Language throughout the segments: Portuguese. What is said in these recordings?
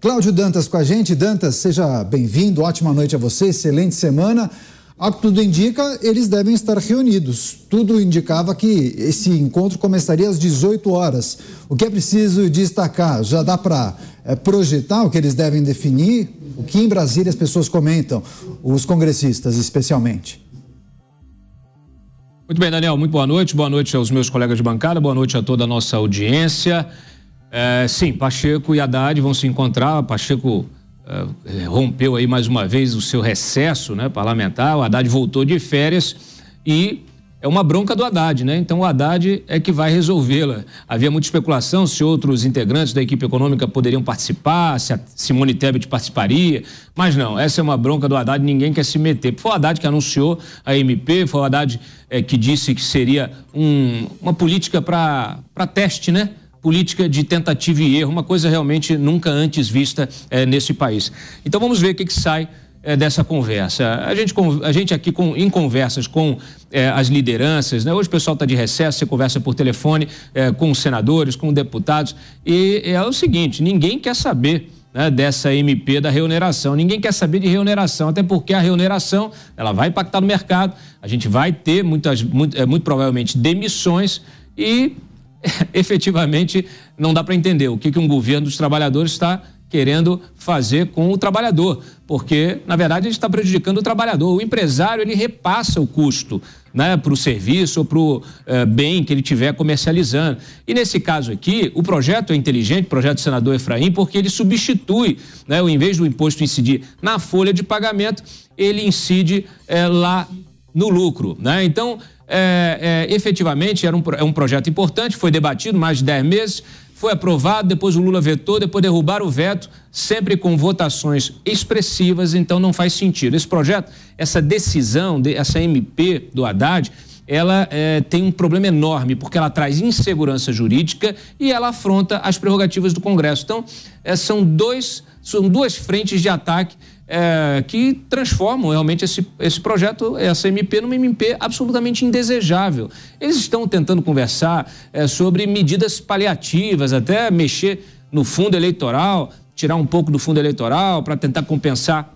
Cláudio Dantas com a gente. Dantas, seja bem-vindo, ótima noite a você, excelente semana. Ao que tudo indica, eles devem estar reunidos. Tudo indicava que esse encontro começaria às 18 horas. O que é preciso destacar? Já dá para é, eh, projetar o que eles devem definir? O que em Brasília as pessoas comentam, os congressistas especialmente? Muito bem, Daniel, muito boa noite. Boa noite aos meus colegas de bancada, boa noite a toda a nossa audiência. É, sim, Pacheco e Haddad vão se encontrar. Pacheco é, rompeu aí mais uma vez o seu recesso né, parlamentar. O Haddad voltou de férias e é uma bronca do Haddad, né? Então o Haddad é que vai resolvê-la. Havia muita especulação se outros integrantes da equipe econômica poderiam participar, se a Simone Tebet participaria, mas não, essa é uma bronca do Haddad, ninguém quer se meter. Foi o Haddad que anunciou a MP, foi o Haddad é, que disse que seria um, uma política para teste, né? política de tentativa e erro, uma coisa realmente nunca antes vista é, nesse país. Então vamos ver o que, que sai é, dessa conversa. A gente, a gente aqui com, em conversas com é, as lideranças, né? hoje o pessoal está de recesso, você conversa por telefone é, com os senadores, com os deputados, e é o seguinte: ninguém quer saber. Né, dessa MP da reoneração. Ninguém quer saber de reoneração, até porque a reoneração ela vai impactar no mercado. A gente vai ter muitas, muito, muito provavelmente demissões e efetivamente não dá para entender o que, que um governo dos trabalhadores está querendo fazer com o trabalhador, porque na verdade a gente está prejudicando o trabalhador. O empresário ele repassa o custo, né, para o serviço ou para o eh, bem que ele tiver comercializando. E nesse caso aqui, o projeto é inteligente, o projeto do senador Efraim, porque ele substitui, né, em vez do imposto incidir na folha de pagamento, ele incide eh, lá no lucro, né? Então é, é, efetivamente era um, é um projeto importante, foi debatido mais de 10 meses, foi aprovado, depois o Lula vetou, depois derrubaram o veto, sempre com votações expressivas, então não faz sentido. Esse projeto, essa decisão, essa MP do Haddad, ela é, tem um problema enorme, porque ela traz insegurança jurídica e ela afronta as prerrogativas do Congresso. Então, é, são, dois, são duas frentes de ataque é, que transformam realmente esse, esse projeto, essa MP, numa MP absolutamente indesejável. Eles estão tentando conversar é, sobre medidas paliativas, até mexer no fundo eleitoral, tirar um pouco do fundo eleitoral para tentar compensar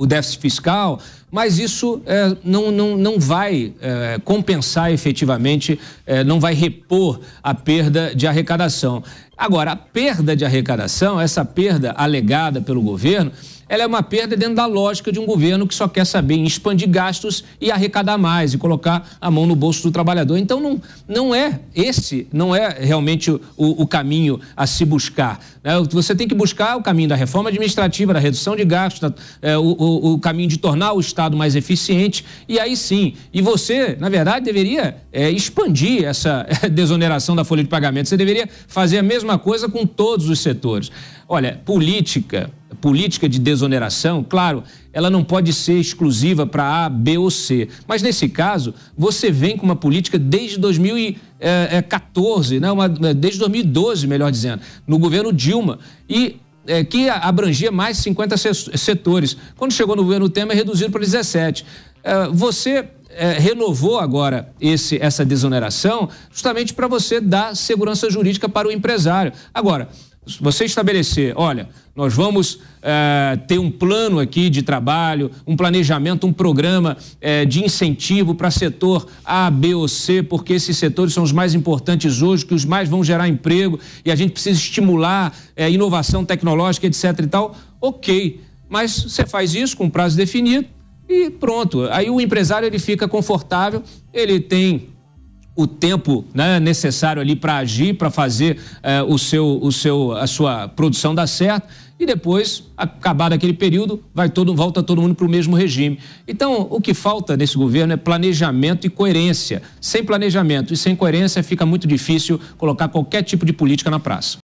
o déficit fiscal, mas isso é, não, não, não vai é, compensar efetivamente, é, não vai repor a perda de arrecadação. Agora, a perda de arrecadação, essa perda alegada pelo governo, ela é uma perda dentro da lógica de um governo que só quer saber expandir gastos e arrecadar mais e colocar a mão no bolso do trabalhador. Então, não, não é esse, não é realmente o, o caminho a se buscar. Né? Você tem que buscar o caminho da reforma administrativa, da redução de gastos, é, o, o, o caminho de tornar o Estado mais eficiente, e aí sim. E você, na verdade, deveria é, expandir essa desoneração da folha de pagamento. Você deveria fazer a mesma coisa com todos os setores. Olha, política política de desoneração, claro, ela não pode ser exclusiva para A, B ou C. Mas nesse caso, você vem com uma política desde 2014, eh, eh, né? Uma, eh, desde 2012, melhor dizendo, no governo Dilma. E é, que abrangia mais 50 setores. Quando chegou no governo Temer, reduzido para 17. É, você é, renovou agora esse, essa desoneração justamente para você dar segurança jurídica para o empresário. Agora, você estabelecer, olha, nós vamos eh, ter um plano aqui de trabalho, um planejamento, um programa eh, de incentivo para setor A, B ou C, porque esses setores são os mais importantes hoje, que os mais vão gerar emprego e a gente precisa estimular eh, inovação tecnológica, etc. e tal. Ok, mas você faz isso com prazo definido e pronto. Aí o empresário ele fica confortável, ele tem o tempo né, necessário ali para agir, para fazer eh, o seu, o seu, a sua produção dar certo e depois, acabado aquele período, vai todo, volta todo mundo para o mesmo regime. Então, o que falta nesse governo é planejamento e coerência. Sem planejamento e sem coerência, fica muito difícil colocar qualquer tipo de política na praça.